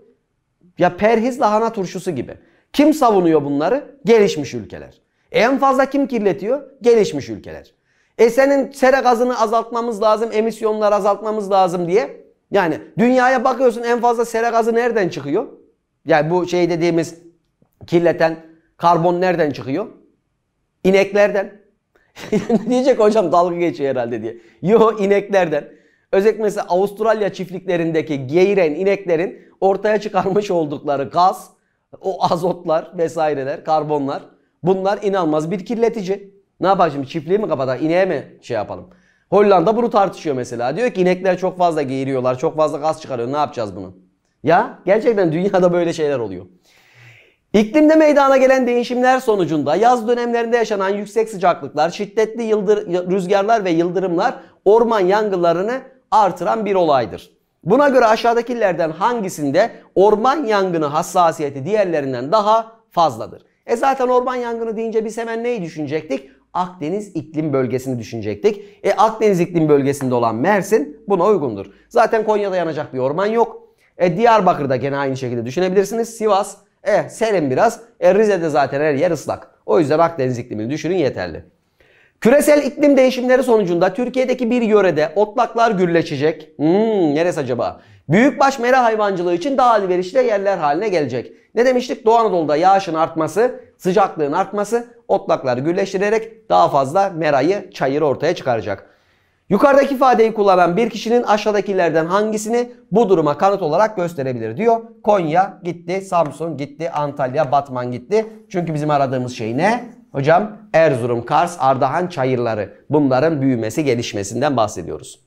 ya perhiz lahana turşusu gibi. Kim savunuyor bunları? Gelişmiş ülkeler. E, en fazla kim kirletiyor? Gelişmiş ülkeler. E senin sera gazını azaltmamız lazım, emisyonları azaltmamız lazım diye. Yani dünyaya bakıyorsun en fazla sera gazı nereden çıkıyor? Yani bu şey dediğimiz kirleten karbon nereden çıkıyor? İneklerden. Diyecek hocam dalga geçiyor herhalde diye. Yo ineklerden. Özellikle mesela Avustralya çiftliklerindeki geyiren ineklerin ortaya çıkarmış oldukları gaz o azotlar vesaireler, karbonlar bunlar inanılmaz bir kirletici. Ne yapar şimdi çiftliği mi kapatar, ineğe mi şey yapalım? Hollanda bunu tartışıyor mesela. Diyor ki inekler çok fazla geğiriyorlar, çok fazla gaz çıkarıyor. Ne yapacağız bunu? Ya gerçekten dünyada böyle şeyler oluyor. İklimde meydana gelen değişimler sonucunda yaz dönemlerinde yaşanan yüksek sıcaklıklar, şiddetli yıldır, rüzgarlar ve yıldırımlar orman yangınlarını artıran bir olaydır. Buna göre aşağıdakilerden hangisinde orman yangını hassasiyeti diğerlerinden daha fazladır? E zaten orman yangını deyince biz hemen neyi düşünecektik? Akdeniz iklim bölgesini düşünecektik. E Akdeniz iklim bölgesinde olan Mersin buna uygundur. Zaten Konya'da yanacak bir orman yok. E Diyarbakır'da gene aynı şekilde düşünebilirsiniz. Sivas, e serin biraz. E Rize'de zaten her yer ıslak. O yüzden Akdeniz iklimini düşünün yeterli. Küresel iklim değişimleri sonucunda Türkiye'deki bir yörede otlaklar gürleşecek. Hmm, neresi acaba? Büyükbaş mera hayvancılığı için daha elverişli yerler haline gelecek. Ne demiştik? Doğu Anadolu'da yağışın artması, sıcaklığın artması otlakları gürleştirerek daha fazla merayı, çayırı ortaya çıkaracak. Yukarıdaki ifadeyi kullanan bir kişinin aşağıdakilerden hangisini bu duruma kanıt olarak gösterebilir diyor. Konya gitti, Samsun gitti, Antalya, Batman gitti. Çünkü bizim aradığımız şey ne? Hocam Erzurum, Kars, Ardahan çayırları bunların büyümesi gelişmesinden bahsediyoruz.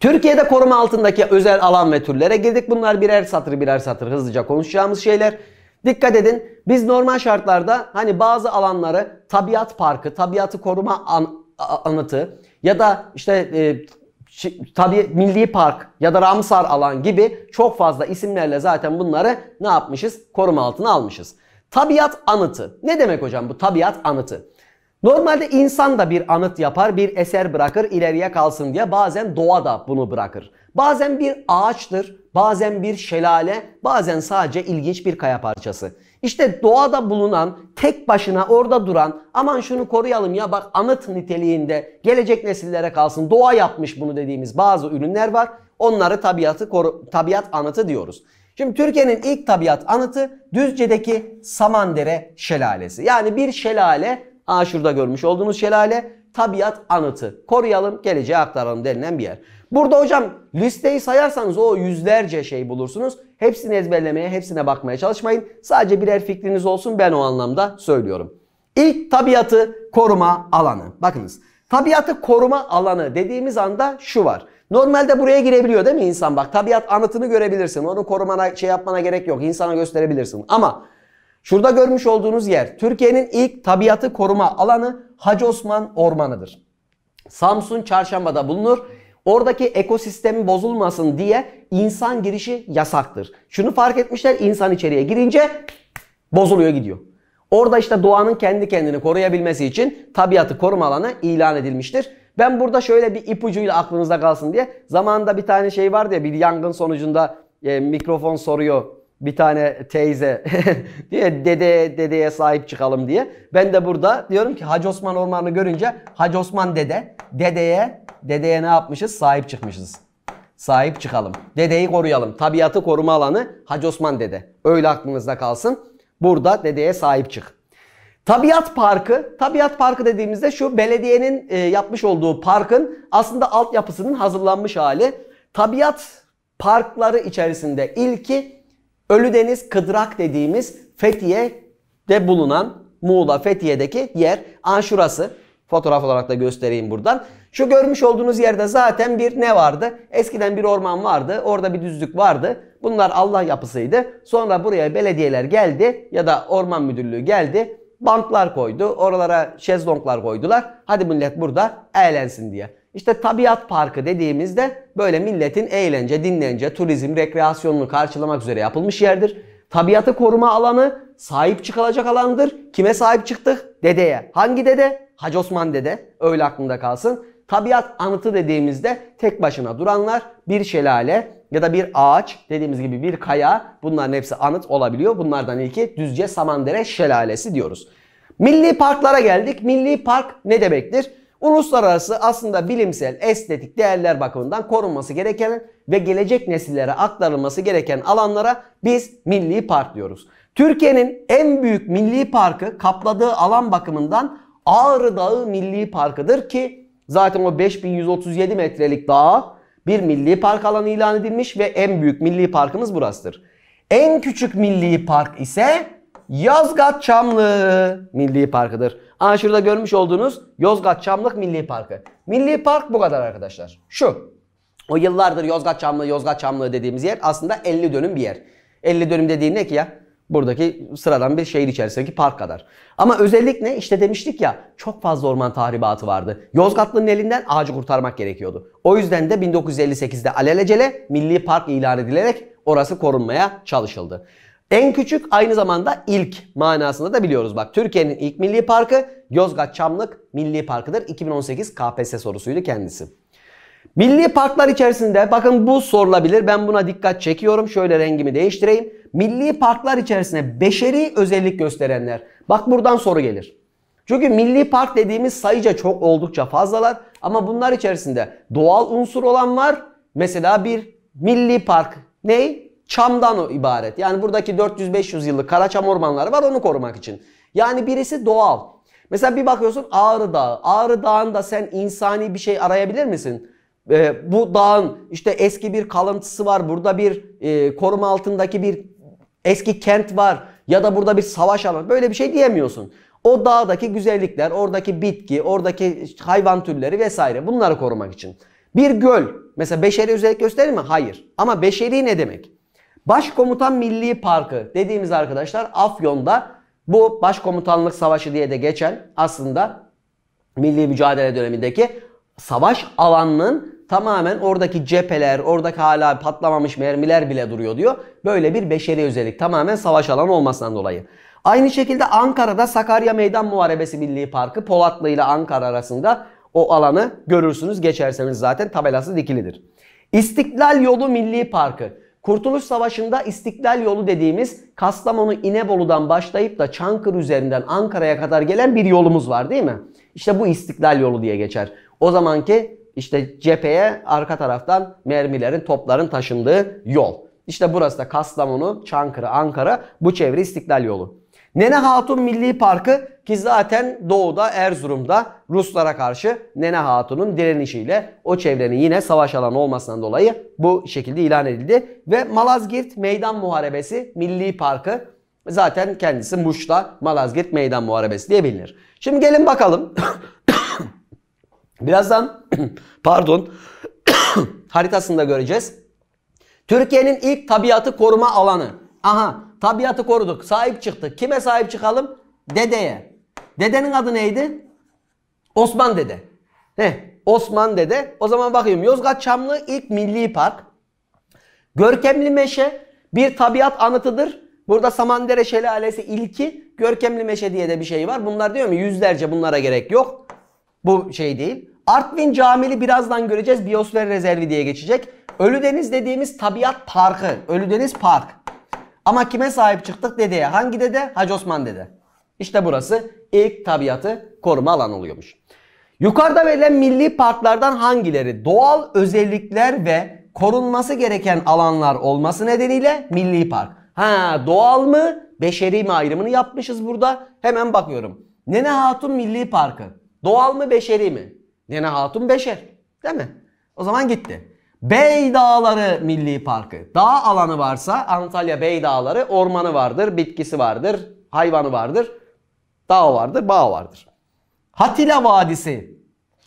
Türkiye'de koruma altındaki özel alan ve türlere girdik. Bunlar birer satır birer satır hızlıca konuşacağımız şeyler. Dikkat edin biz normal şartlarda hani bazı alanları tabiat parkı, tabiatı koruma an, anıtı ya da işte e, tabi milli park ya da Ramsar alan gibi çok fazla isimlerle zaten bunları ne yapmışız? Koruma altına almışız. Tabiat anıtı. Ne demek hocam bu tabiat anıtı? Normalde insan da bir anıt yapar, bir eser bırakır, ileriye kalsın diye bazen doğa da bunu bırakır. Bazen bir ağaçtır, bazen bir şelale, bazen sadece ilginç bir kaya parçası. İşte doğada bulunan, tek başına orada duran, aman şunu koruyalım ya bak anıt niteliğinde gelecek nesillere kalsın, doğa yapmış bunu dediğimiz bazı ürünler var. Onları tabiatı koru, tabiat anıtı diyoruz. Şimdi Türkiye'nin ilk tabiat anıtı Düzce'deki Samandere Şelalesi. Yani bir şelale, aa şurada görmüş olduğunuz şelale tabiat anıtı. Koruyalım, geleceğe aktaralım denilen bir yer. Burada hocam listeyi sayarsanız o yüzlerce şey bulursunuz. Hepsini ezberlemeye, hepsine bakmaya çalışmayın. Sadece birer fikriniz olsun ben o anlamda söylüyorum. İlk tabiatı koruma alanı. Bakınız tabiatı koruma alanı dediğimiz anda şu var. Normalde buraya girebiliyor değil mi insan? Bak tabiat anıtını görebilirsin. Onu korumana şey yapmana gerek yok. İnsana gösterebilirsin. Ama şurada görmüş olduğunuz yer Türkiye'nin ilk tabiatı koruma alanı Hacı Osman Ormanı'dır. Samsun Çarşamba'da bulunur. Oradaki ekosistemi bozulmasın diye insan girişi yasaktır. Şunu fark etmişler insan içeriye girince bozuluyor gidiyor. Orada işte doğanın kendi kendini koruyabilmesi için tabiatı koruma alanı ilan edilmiştir. Ben burada şöyle bir ipucuyla aklınızda kalsın diye. Zamanında bir tane şey vardı ya bir yangın sonucunda e, mikrofon soruyor bir tane teyze diye dede dedeye sahip çıkalım diye. Ben de burada diyorum ki Hacı Osman Orman'ı görünce Hacı Osman dede dedeye dedeye ne yapmışız? Sahip çıkmışız. Sahip çıkalım. Dedeyi koruyalım. Tabiatı koruma alanı Hacı Osman dede. Öyle aklınızda kalsın. Burada dedeye sahip çık. Tabiat parkı, tabiat parkı dediğimizde şu belediyenin e, yapmış olduğu parkın aslında altyapısının hazırlanmış hali. Tabiat parkları içerisinde ilki Ölüdeniz Kıdrak dediğimiz Fethiye'de bulunan Muğla Fethiye'deki yer. An şurası. Fotoğraf olarak da göstereyim buradan. Şu görmüş olduğunuz yerde zaten bir ne vardı? Eskiden bir orman vardı. Orada bir düzlük vardı. Bunlar Allah yapısıydı. Sonra buraya belediyeler geldi ya da orman müdürlüğü geldi banklar koydu. Oralara şezlonglar koydular. Hadi millet burada eğlensin diye. İşte tabiat parkı dediğimizde böyle milletin eğlence, dinlence, turizm, rekreasyonunu karşılamak üzere yapılmış yerdir. Tabiatı koruma alanı sahip çıkılacak alandır. Kime sahip çıktık? Dedeye. Hangi dede? Hacı Osman dede. Öyle aklında kalsın. Tabiat anıtı dediğimizde tek başına duranlar, bir şelale, ya da bir ağaç dediğimiz gibi bir kaya bunların hepsi anıt olabiliyor. Bunlardan ilki Düzce Samandere Şelalesi diyoruz. Milli parklara geldik. Milli park ne demektir? Uluslararası aslında bilimsel, estetik değerler bakımından korunması gereken ve gelecek nesillere aktarılması gereken alanlara biz milli park diyoruz. Türkiye'nin en büyük milli parkı kapladığı alan bakımından Ağrı Dağı Milli Parkı'dır ki zaten o 5137 metrelik dağa bir milli park alanı ilan edilmiş ve en büyük milli parkımız burasıdır. En küçük milli park ise Yozgat Çamlı Milli Parkı'dır. Aa şurada görmüş olduğunuz Yozgat Çamlık Milli Parkı. Milli Park bu kadar arkadaşlar. Şu. O yıllardır Yozgat Çamlı, Yozgat Çamlı dediğimiz yer aslında 50 dönüm bir yer. 50 dönüm dediğin ne ki ya? Buradaki sıradan bir şehir içerisindeki park kadar. Ama özellik ne? İşte demiştik ya çok fazla orman tahribatı vardı. Yozgatlı'nın elinden ağacı kurtarmak gerekiyordu. O yüzden de 1958'de alelacele milli park ilan edilerek orası korunmaya çalışıldı. En küçük aynı zamanda ilk manasında da biliyoruz. Bak Türkiye'nin ilk milli parkı Yozgat Çamlık Milli Parkı'dır. 2018 KPSS sorusuydu kendisi. Milli parklar içerisinde bakın bu sorulabilir. Ben buna dikkat çekiyorum. Şöyle rengimi değiştireyim. Milli parklar içerisinde beşeri özellik gösterenler. Bak buradan soru gelir. Çünkü milli park dediğimiz sayıca çok oldukça fazlalar. Ama bunlar içerisinde doğal unsur olan var. Mesela bir milli park ne? Çamdan ibaret. Yani buradaki 400-500 yıllık karaçam ormanları var onu korumak için. Yani birisi doğal. Mesela bir bakıyorsun Ağrı Dağı. Ağrı Dağı'nda sen insani bir şey arayabilir misin? E, bu dağın işte eski bir kalıntısı var. Burada bir e, koruma altındaki bir eski kent var. Ya da burada bir savaş alanı. Böyle bir şey diyemiyorsun. O dağdaki güzellikler, oradaki bitki, oradaki hayvan türleri vesaire bunları korumak için. Bir göl mesela beşeri özellik gösterir mi? Hayır. Ama beşeri ne demek? Başkomutan Milli Parkı dediğimiz arkadaşlar Afyon'da bu başkomutanlık savaşı diye de geçen aslında milli mücadele dönemindeki savaş alanının tamamen oradaki cepheler, oradaki hala patlamamış mermiler bile duruyor diyor. Böyle bir beşeri özellik tamamen savaş alanı olmasından dolayı. Aynı şekilde Ankara'da Sakarya Meydan Muharebesi Milli Parkı Polatlı ile Ankara arasında o alanı görürsünüz geçerseniz zaten tabelası dikilidir. İstiklal Yolu Milli Parkı. Kurtuluş Savaşı'nda İstiklal Yolu dediğimiz Kastamonu İnebolu'dan başlayıp da Çankır üzerinden Ankara'ya kadar gelen bir yolumuz var değil mi? İşte bu İstiklal Yolu diye geçer. O zamanki işte cepheye arka taraftan mermilerin, topların taşındığı yol. İşte burası da Kastamonu, Çankırı, Ankara bu çevre İstiklal yolu. Nene Hatun Milli Parkı ki zaten doğuda Erzurum'da Ruslara karşı Nene Hatun'un direnişiyle o çevrenin yine savaş alanı olmasından dolayı bu şekilde ilan edildi. Ve Malazgirt Meydan Muharebesi Milli Parkı zaten kendisi Muş'ta Malazgirt Meydan Muharebesi diye bilinir. Şimdi gelin bakalım Birazdan pardon haritasında göreceğiz. Türkiye'nin ilk tabiatı koruma alanı. Aha tabiatı koruduk. Sahip çıktık. Kime sahip çıkalım? Dedeye. Dedenin adı neydi? Osman Dede. Heh, Osman Dede. O zaman bakayım. Yozgat Çamlı ilk milli park. Görkemli Meşe bir tabiat anıtıdır. Burada Samandere Şelalesi ilki Görkemli Meşe diye de bir şey var. Bunlar diyor mu yüzlerce bunlara gerek yok. Bu şey değil. Artvin Camili birazdan göreceğiz. Biosfer Rezervi diye geçecek. Ölüdeniz dediğimiz tabiat parkı. Ölüdeniz Park. Ama kime sahip çıktık dedeye? Hangi dede? Hacı Osman dede. İşte burası ilk tabiatı koruma alanı oluyormuş. Yukarıda verilen milli parklardan hangileri doğal özellikler ve korunması gereken alanlar olması nedeniyle milli park. Ha doğal mı beşeri mi ayrımını yapmışız burada. Hemen bakıyorum. Nene Hatun Milli Parkı. Doğal mı beşeri mi? Nene Hatun Beşer. Değil mi? O zaman gitti. Bey Dağları Milli Parkı. Dağ alanı varsa Antalya Bey Dağları ormanı vardır, bitkisi vardır, hayvanı vardır, dağ vardır, bağ vardır. Hatila Vadisi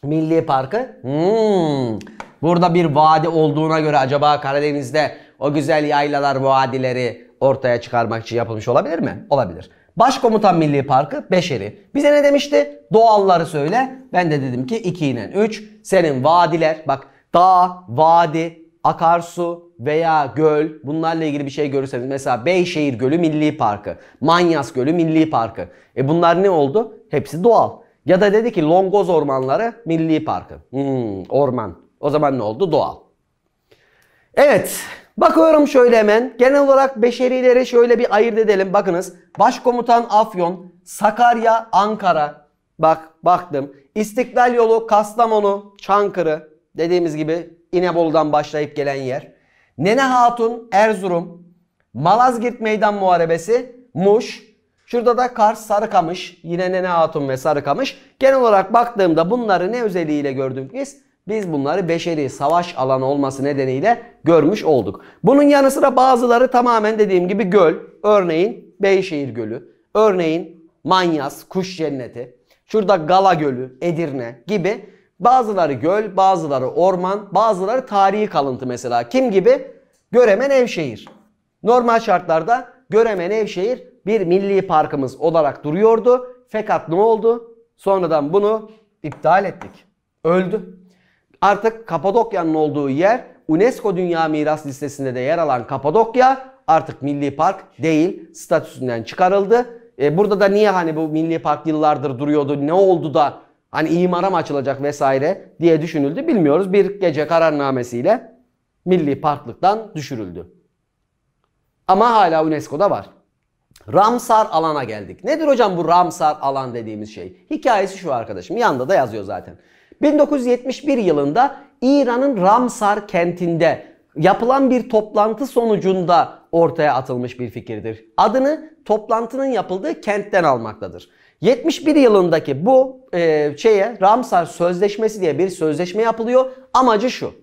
Milli Parkı. Hmm. Burada bir vadi olduğuna göre acaba Karadeniz'de o güzel yaylalar, vadileri ortaya çıkarmak için yapılmış olabilir mi? Olabilir. Başkomutan Milli Parkı Beşeri. Bize ne demişti? Doğalları söyle. Ben de dedim ki 2 ile 3. Senin vadiler bak dağ, vadi, akarsu veya göl bunlarla ilgili bir şey görürseniz mesela Beyşehir Gölü Milli Parkı, Manyas Gölü Milli Parkı. E bunlar ne oldu? Hepsi doğal. Ya da dedi ki Longoz Ormanları Milli Parkı. Hmm, orman. O zaman ne oldu? Doğal. Evet. Bakıyorum şöyle hemen. Genel olarak beşerileri şöyle bir ayırt edelim. Bakınız. Başkomutan Afyon, Sakarya, Ankara. Bak baktım. İstiklal yolu, Kastamonu, Çankırı. Dediğimiz gibi İnebolu'dan başlayıp gelen yer. Nene Hatun, Erzurum. Malazgirt Meydan Muharebesi, Muş. Şurada da Kars, Sarıkamış. Yine Nene Hatun ve Sarıkamış. Genel olarak baktığımda bunları ne özelliğiyle gördük biz? Biz bunları beşeri savaş alanı olması nedeniyle görmüş olduk. Bunun yanı sıra bazıları tamamen dediğim gibi göl. Örneğin Beyşehir Gölü, örneğin Manyas, Kuş Cenneti, şurada Gala Gölü, Edirne gibi bazıları göl, bazıları orman, bazıları tarihi kalıntı mesela. Kim gibi? Göremen Evşehir. Normal şartlarda Göremen Evşehir bir milli parkımız olarak duruyordu. Fakat ne oldu? Sonradan bunu iptal ettik. Öldü. Artık Kapadokya'nın olduğu yer UNESCO Dünya Miras Listesi'nde de yer alan Kapadokya artık milli park değil statüsünden çıkarıldı. E, burada da niye hani bu milli park yıllardır duruyordu ne oldu da hani imara mı açılacak vesaire diye düşünüldü bilmiyoruz. Bir gece kararnamesiyle milli parklıktan düşürüldü. Ama hala UNESCO'da var. Ramsar alana geldik. Nedir hocam bu Ramsar alan dediğimiz şey? Hikayesi şu arkadaşım. Yanda da yazıyor zaten. 1971 yılında İran'ın Ramsar kentinde yapılan bir toplantı sonucunda ortaya atılmış bir fikirdir. Adını toplantının yapıldığı kentten almaktadır. 71 yılındaki bu e, şeye Ramsar Sözleşmesi diye bir sözleşme yapılıyor. Amacı şu.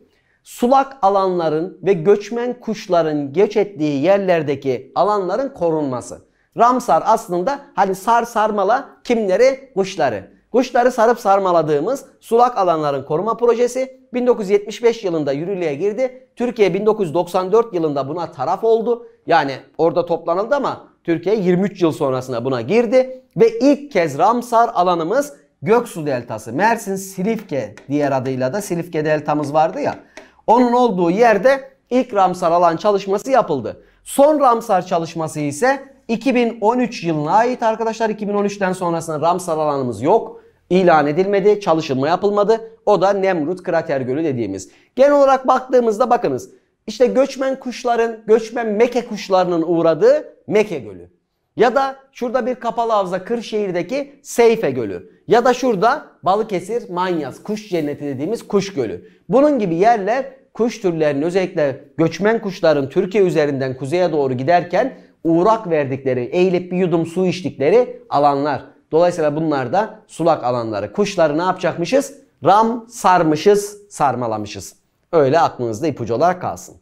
Sulak alanların ve göçmen kuşların göç ettiği yerlerdeki alanların korunması. Ramsar aslında hani sar sarmala kimleri kuşları. Kuşları sarıp sarmaladığımız sulak alanların koruma projesi 1975 yılında yürürlüğe girdi. Türkiye 1994 yılında buna taraf oldu. Yani orada toplanıldı ama Türkiye 23 yıl sonrasında buna girdi. Ve ilk kez Ramsar alanımız Göksu Deltası. Mersin Silifke diğer adıyla da Silifke Deltamız vardı ya. Onun olduğu yerde ilk Ramsar alan çalışması yapıldı. Son Ramsar çalışması ise 2013 yılına ait arkadaşlar 2013'ten sonrasında Ramsar alanımız yok. İlan edilmedi, çalışılma yapılmadı. O da Nemrut Krater Gölü dediğimiz. Genel olarak baktığımızda bakınız işte göçmen kuşların, göçmen meke kuşlarının uğradığı Meke Gölü. Ya da şurada bir kapalı havza Kırşehir'deki Seyfe Gölü. Ya da şurada Balıkesir, Manyas, Kuş Cenneti dediğimiz Kuş Gölü. Bunun gibi yerler kuş türlerinin özellikle göçmen kuşların Türkiye üzerinden kuzeye doğru giderken uğrak verdikleri, eğilip bir yudum su içtikleri alanlar. Dolayısıyla bunlar da sulak alanları. Kuşları ne yapacakmışız? Ram sarmışız, sarmalamışız. Öyle aklınızda ipucu olarak kalsın.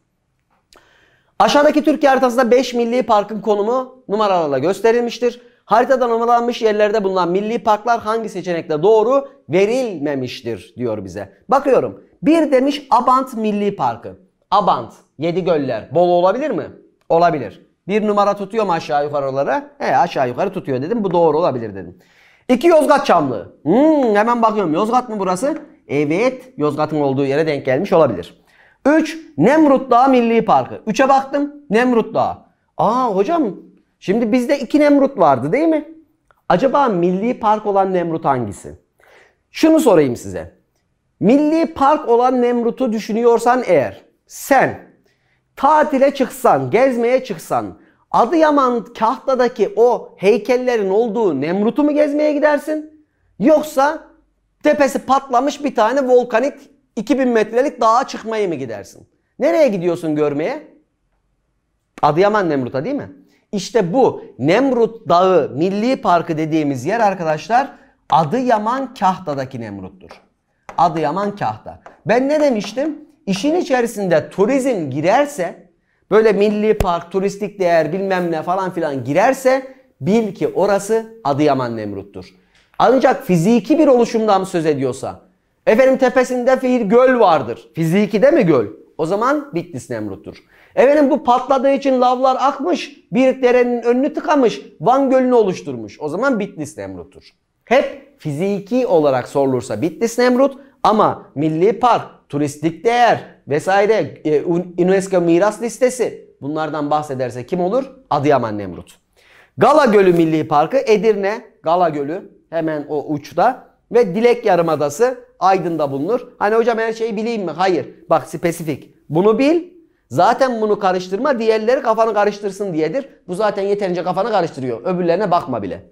Aşağıdaki Türkiye haritasında 5 milli parkın konumu numaralarla gösterilmiştir. Haritada numaralanmış yerlerde bulunan milli parklar hangi seçenekte doğru verilmemiştir diyor bize. Bakıyorum. Bir demiş Abant Milli Parkı. Abant, Yedi Göller, Bolu olabilir mi? Olabilir. Bir numara tutuyor mu aşağı yukarı olarak? He aşağı yukarı tutuyor dedim. Bu doğru olabilir dedim. İki Yozgat Çamlı. Hmm, hemen bakıyorum. Yozgat mı burası? Evet. Yozgat'ın olduğu yere denk gelmiş olabilir. üç Nemrut Dağı Milli Parkı. üç'e baktım. Nemrut Dağı. Aa hocam şimdi bizde iki Nemrut vardı değil mi? Acaba milli park olan Nemrut hangisi? Şunu sorayım size. Milli park olan Nemrut'u düşünüyorsan eğer sen Tatile çıksan, gezmeye çıksan Adıyaman Kahta'daki o heykellerin olduğu Nemrut'u mu gezmeye gidersin? Yoksa tepesi patlamış bir tane volkanik 2000 metrelik dağa çıkmayı mı gidersin? Nereye gidiyorsun görmeye? Adıyaman Nemrut'a değil mi? İşte bu Nemrut Dağı Milli Parkı dediğimiz yer arkadaşlar Adıyaman Kahta'daki Nemrut'tur. Adıyaman Kahta. Ben ne demiştim? İşin içerisinde turizm girerse böyle milli park, turistik değer bilmem ne falan filan girerse bil ki orası Adıyaman Nemrut'tur. Ancak fiziki bir oluşumdan söz ediyorsa efendim tepesinde fiil göl vardır. Fiziki de mi göl? O zaman Bitlis Nemrut'tur. Efendim bu patladığı için lavlar akmış, bir derenin önünü tıkamış, Van Gölü'nü oluşturmuş. O zaman Bitlis Nemrut'tur. Hep fiziki olarak sorulursa Bitlis Nemrut ama milli park, turistik değer vesaire, e, UNESCO miras listesi bunlardan bahsederse kim olur? Adıyaman Nemrut. Gala Gölü Milli Parkı Edirne, Gala Gölü hemen o uçta ve Dilek Yarımadası Aydın'da bulunur. Hani hocam her şeyi bileyim mi? Hayır. Bak spesifik. Bunu bil. Zaten bunu karıştırma diğerleri kafanı karıştırsın diyedir. Bu zaten yeterince kafanı karıştırıyor. Öbürlerine bakma bile.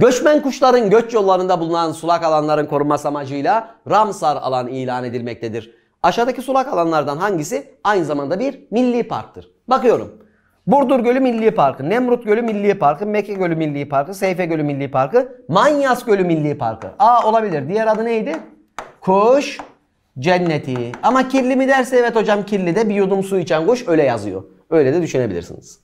Göçmen kuşların göç yollarında bulunan sulak alanların korunması amacıyla Ramsar alan ilan edilmektedir. Aşağıdaki sulak alanlardan hangisi aynı zamanda bir milli parktır? Bakıyorum. Burdur Gölü Milli Parkı, Nemrut Gölü Milli Parkı, Mekke Gölü Milli Parkı, Seyfe Gölü Milli Parkı, Manyas Gölü Milli Parkı. A olabilir. Diğer adı neydi? Kuş cenneti. Ama kirli mi derse evet hocam kirli de bir yudum su içen kuş öyle yazıyor. Öyle de düşünebilirsiniz.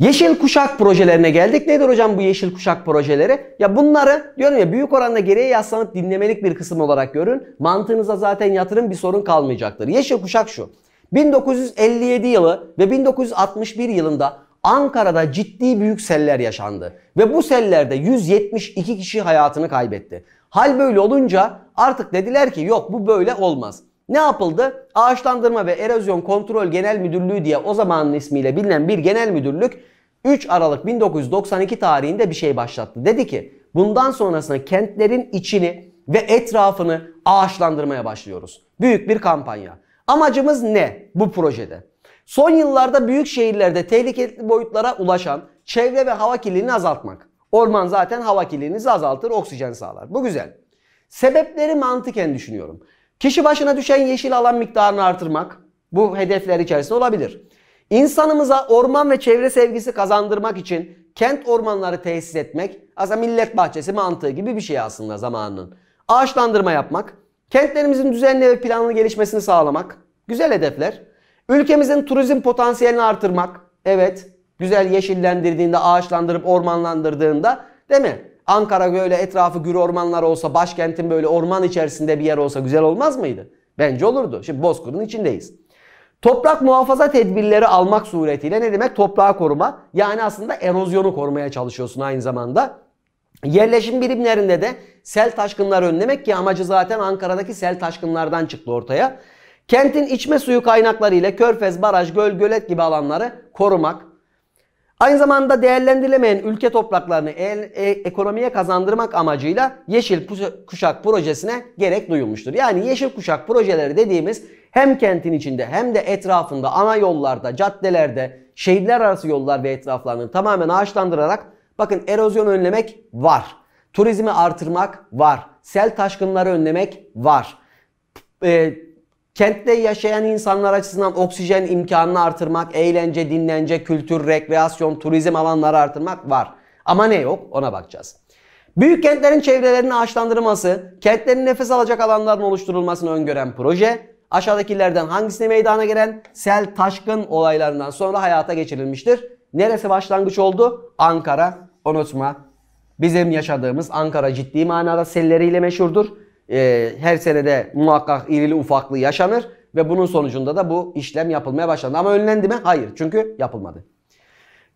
Yeşil kuşak projelerine geldik. Nedir hocam bu yeşil kuşak projeleri? Ya bunları diyorum ya büyük oranda geriye yaslanıp dinlemelik bir kısım olarak görün. Mantığınıza zaten yatırım bir sorun kalmayacaktır. Yeşil kuşak şu. 1957 yılı ve 1961 yılında Ankara'da ciddi büyük seller yaşandı. Ve bu sellerde 172 kişi hayatını kaybetti. Hal böyle olunca artık dediler ki yok bu böyle olmaz. Ne yapıldı? Ağaçlandırma ve Erozyon Kontrol Genel Müdürlüğü diye o zamanın ismiyle bilinen bir genel müdürlük 3 Aralık 1992 tarihinde bir şey başlattı. Dedi ki bundan sonrasında kentlerin içini ve etrafını ağaçlandırmaya başlıyoruz. Büyük bir kampanya. Amacımız ne bu projede? Son yıllarda büyük şehirlerde tehlikeli boyutlara ulaşan çevre ve hava kirliliğini azaltmak. Orman zaten hava kirliliğinizi azaltır, oksijen sağlar. Bu güzel. Sebepleri mantıken düşünüyorum. Kişi başına düşen yeşil alan miktarını artırmak bu hedefler içerisinde olabilir. İnsanımıza orman ve çevre sevgisi kazandırmak için kent ormanları tesis etmek aslında millet bahçesi mantığı gibi bir şey aslında zamanının. Ağaçlandırma yapmak, kentlerimizin düzenli ve planlı gelişmesini sağlamak, güzel hedefler. Ülkemizin turizm potansiyelini artırmak, evet güzel yeşillendirdiğinde, ağaçlandırıp ormanlandırdığında değil mi? Ankara böyle etrafı gür ormanlar olsa, başkentin böyle orman içerisinde bir yer olsa güzel olmaz mıydı? Bence olurdu. Şimdi Bozkır'ın içindeyiz. Toprak muhafaza tedbirleri almak suretiyle ne demek? Toprağı koruma. Yani aslında erozyonu korumaya çalışıyorsun aynı zamanda. Yerleşim birimlerinde de sel taşkınları önlemek ki amacı zaten Ankara'daki sel taşkınlardan çıktı ortaya. Kentin içme suyu kaynakları ile Körfez, Baraj, Göl, Gölet gibi alanları korumak. Aynı zamanda değerlendirilemeyen ülke topraklarını el, e, ekonomiye kazandırmak amacıyla Yeşil Kuşak projesine gerek duyulmuştur. Yani Yeşil Kuşak projeleri dediğimiz hem kentin içinde hem de etrafında ana yollarda, caddelerde, şehirler arası yollar ve etraflarını tamamen ağaçlandırarak bakın erozyon önlemek var. Turizmi artırmak var. Sel taşkınları önlemek var. E, Kentte yaşayan insanlar açısından oksijen imkanını artırmak, eğlence, dinlence, kültür, rekreasyon, turizm alanları artırmak var. Ama ne yok ona bakacağız. Büyük kentlerin çevrelerini ağaçlandırması, kentlerin nefes alacak alanların oluşturulmasını öngören proje, aşağıdakilerden hangisine meydana gelen sel taşkın olaylarından sonra hayata geçirilmiştir? Neresi başlangıç oldu? Ankara. Unutma. Bizim yaşadığımız Ankara ciddi manada selleriyle meşhurdur e, her senede muhakkak irili ufaklı yaşanır ve bunun sonucunda da bu işlem yapılmaya başlandı. Ama önlendi mi? Hayır. Çünkü yapılmadı.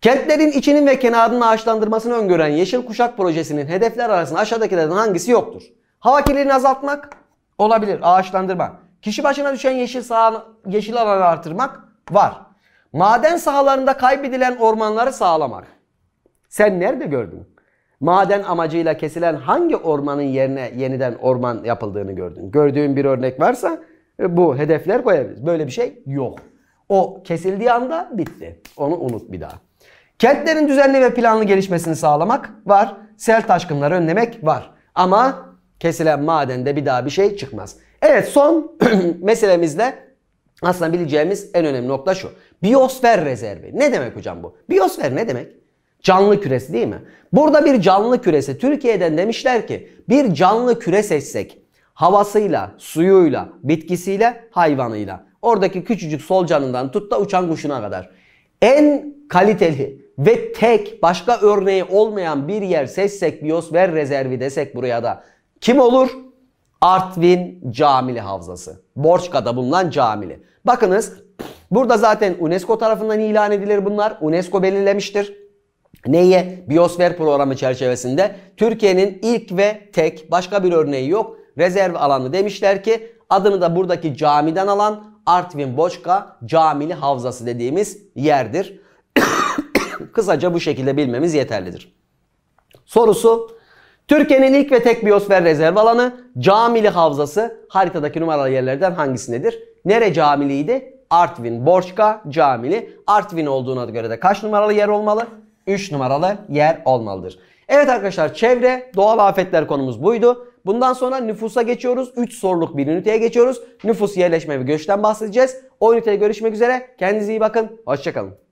Kentlerin içinin ve kenarının ağaçlandırmasını öngören Yeşil Kuşak Projesi'nin hedefler arasında aşağıdakilerden hangisi yoktur? Hava kirliliğini azaltmak olabilir. Ağaçlandırma. Kişi başına düşen yeşil saha, yeşil alanı artırmak var. Maden sahalarında kaybedilen ormanları sağlamak. Sen nerede gördün? Maden amacıyla kesilen hangi ormanın yerine yeniden orman yapıldığını gördün? Gördüğün bir örnek varsa e, bu hedefler koyabiliriz. Böyle bir şey yok. O kesildiği anda bitti. Onu unut bir daha. Kentlerin düzenli ve planlı gelişmesini sağlamak var. Sel taşkınları önlemek var. Ama kesilen madende bir daha bir şey çıkmaz. Evet son meselemizde aslında bileceğimiz en önemli nokta şu. Biyosfer rezervi. Ne demek hocam bu? Biyosfer ne demek? Canlı küresi değil mi? Burada bir canlı küresi. Türkiye'den demişler ki bir canlı küre seçsek havasıyla, suyuyla, bitkisiyle, hayvanıyla. Oradaki küçücük solcanından tut da uçan kuşuna kadar. En kaliteli ve tek başka örneği olmayan bir yer seçsek biyosfer rezervi desek buraya da kim olur? Artvin Camili Havzası. Borçka'da bulunan camili. Bakınız burada zaten UNESCO tarafından ilan edilir bunlar. UNESCO belirlemiştir. Neye? Biosfer programı çerçevesinde Türkiye'nin ilk ve tek başka bir örneği yok. Rezerv alanı demişler ki adını da buradaki camiden alan Artvin Boçka Camili Havzası dediğimiz yerdir. Kısaca bu şekilde bilmemiz yeterlidir. Sorusu Türkiye'nin ilk ve tek biosfer rezerv alanı Camili Havzası haritadaki numaralı yerlerden hangisindedir? Nere Camili'ydi? Artvin, Borçka, Camili. Artvin olduğuna göre de kaç numaralı yer olmalı? 3 numaralı yer olmalıdır. Evet arkadaşlar çevre doğal afetler konumuz buydu. Bundan sonra nüfusa geçiyoruz. 3 soruluk bir üniteye geçiyoruz. Nüfus yerleşme ve göçten bahsedeceğiz. O ünitede görüşmek üzere. Kendinize iyi bakın. Hoşçakalın.